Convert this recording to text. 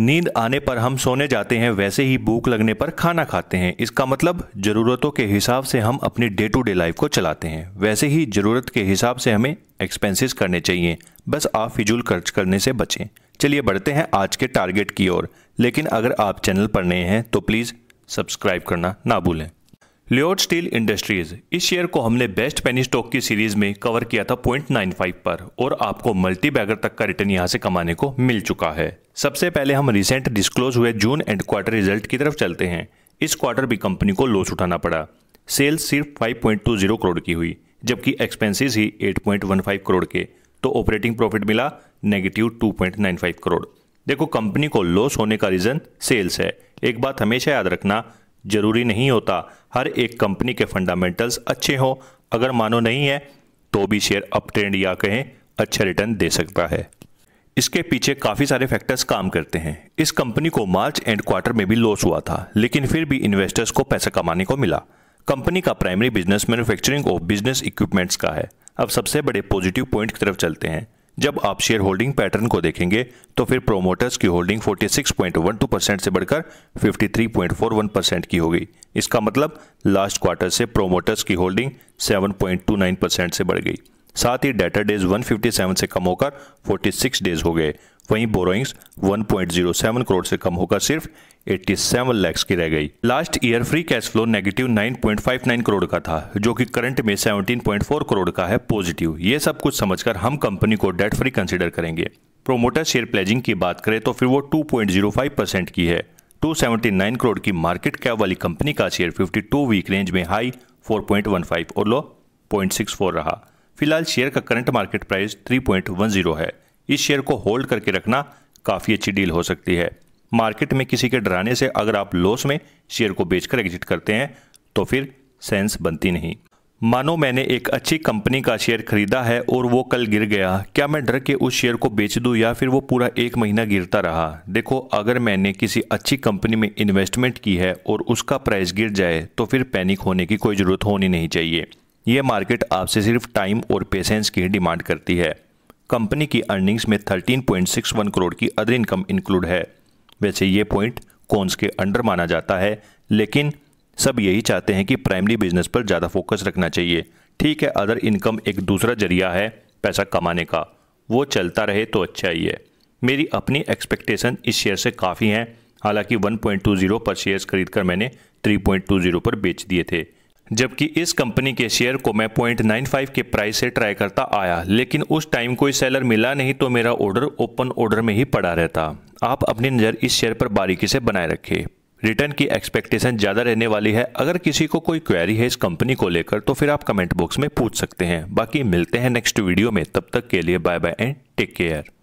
नींद आने पर हम सोने जाते हैं वैसे ही भूख लगने पर खाना खाते हैं इसका मतलब ज़रूरतों के हिसाब से हम अपनी डे टू डे लाइफ को चलाते हैं वैसे ही ज़रूरत के हिसाब से हमें एक्सपेंसेस करने चाहिए बस आप फिजूल खर्च करने से बचें चलिए बढ़ते हैं आज के टारगेट की ओर लेकिन अगर आप चैनल पर नए हैं तो प्लीज़ सब्सक्राइब करना ना भूलें लियोड स्टील इंडस्ट्रीज इस शेयर को हमने बेस्ट पेनी स्टॉक की सीरीज में कवर किया था 0.95 पर और आपको मल्टी बैगर तक का रिटर्न यहां से कमाने को मिल चुका है सबसे पहले हम रिसेंट डिस्क्लोज हुए जून एंड क्वार्टर रिजल्ट की तरफ चलते हैं इस क्वार्टर भी कंपनी को लॉस उठाना पड़ा सेल्स सिर्फ 5.20 करोड़ की हुई जबकि एक्सपेंसिस ही 8.15 करोड़ के तो ऑपरेटिंग प्रॉफिट मिला नेगेटिव 2.95 करोड़ देखो कंपनी को लॉस होने का रीजन सेल्स है एक बात हमेशा याद रखना ज़रूरी नहीं होता हर एक कंपनी के फंडामेंटल्स अच्छे हों अगर मानो नहीं है तो भी शेयर अप ट्रेंड या कहें अच्छा रिटर्न दे सकता है इसके पीछे काफ़ी सारे फैक्टर्स काम करते हैं इस कंपनी को मार्च एंड क्वार्टर में भी लॉस हुआ था लेकिन फिर भी इन्वेस्टर्स को पैसा कमाने को मिला कंपनी का primary business manufacturing of business equipments का है अब सबसे बड़े पॉजिटिव पॉइंट की तरफ चलते हैं जब आप शेयर होल्डिंग पैटर्न को देखेंगे तो फिर प्रोमोटर्स की होल्डिंग 46.12 परसेंट से बढ़कर 53.41 परसेंट की हो गई इसका मतलब लास्ट क्वार्टर से प्रोमोटर्स की होल्डिंग 7.29 परसेंट से बढ़ गई साथ ही डेटर डेज 157 से कम होकर 46 डेज हो गए वहीं बोरोइंग्स 1.07 करोड़ से कम होकर सिर्फ 87 लाख की रह गई last year free cash flow negative 9.59 crore का था जो कि करंट में 17.4 करोड़ का है पॉजिटिव ये सब कुछ समझकर हम कंपनी को डेट फ्री कंसिडर करेंगे प्रोमोटर शेयर प्लेजिंग की बात करें तो फिर वो 2.05 परसेंट की है 279 करोड़ की मार्केट कैप वाली कंपनी का शेयर 52 वीक रेंज में हाई 4.15 और लो 0.64 रहा फिलहाल शेयर का करंट मार्केट प्राइस 3.10 है इस शेयर को होल्ड करके रखना काफ़ी अच्छी डील हो सकती है मार्केट में किसी के डराने से अगर आप लॉस में शेयर को बेचकर एग्जिट करते हैं तो फिर सेंस बनती नहीं मानो मैंने एक अच्छी कंपनी का शेयर खरीदा है और वो कल गिर गया क्या मैं डर के उस शेयर को बेच दूं या फिर वो पूरा एक महीना गिरता रहा देखो अगर मैंने किसी अच्छी कंपनी में इन्वेस्टमेंट की है और उसका प्राइस गिर जाए तो फिर पैनिक होने की कोई ज़रूरत होनी नहीं चाहिए ये मार्केट आपसे सिर्फ टाइम और पेशेंस की डिमांड करती है कंपनी की अर्निंग्स में 13.61 करोड़ की अदर इनकम इंक्लूड है वैसे ये पॉइंट कौनस के अंडर माना जाता है लेकिन सब यही चाहते हैं कि प्राइमरी बिजनेस पर ज़्यादा फोकस रखना चाहिए ठीक है अदर इनकम एक दूसरा जरिया है पैसा कमाने का वो चलता रहे तो अच्छा ही है मेरी अपनी एक्सपेक्टेशन इस शेयर से काफ़ी हैं हालांकि 1.20 पर शेयर्स खरीद कर मैंने 3.20 पर बेच दिए थे जबकि इस कंपनी के शेयर को मैं फाइव के प्राइस से ट्राई करता आया लेकिन उस टाइम कोई सेलर मिला नहीं तो मेरा ऑर्डर ओपन ऑर्डर में ही पड़ा रहता आप अपनी नज़र इस शेयर पर बारीकी से बनाए रखें रिटर्न की एक्सपेक्टेशन ज़्यादा रहने वाली है अगर किसी को कोई क्वेरी है इस कंपनी को लेकर तो फिर आप कमेंट बॉक्स में पूछ सकते हैं बाकी मिलते हैं नेक्स्ट वीडियो में तब तक के लिए bye bye and take care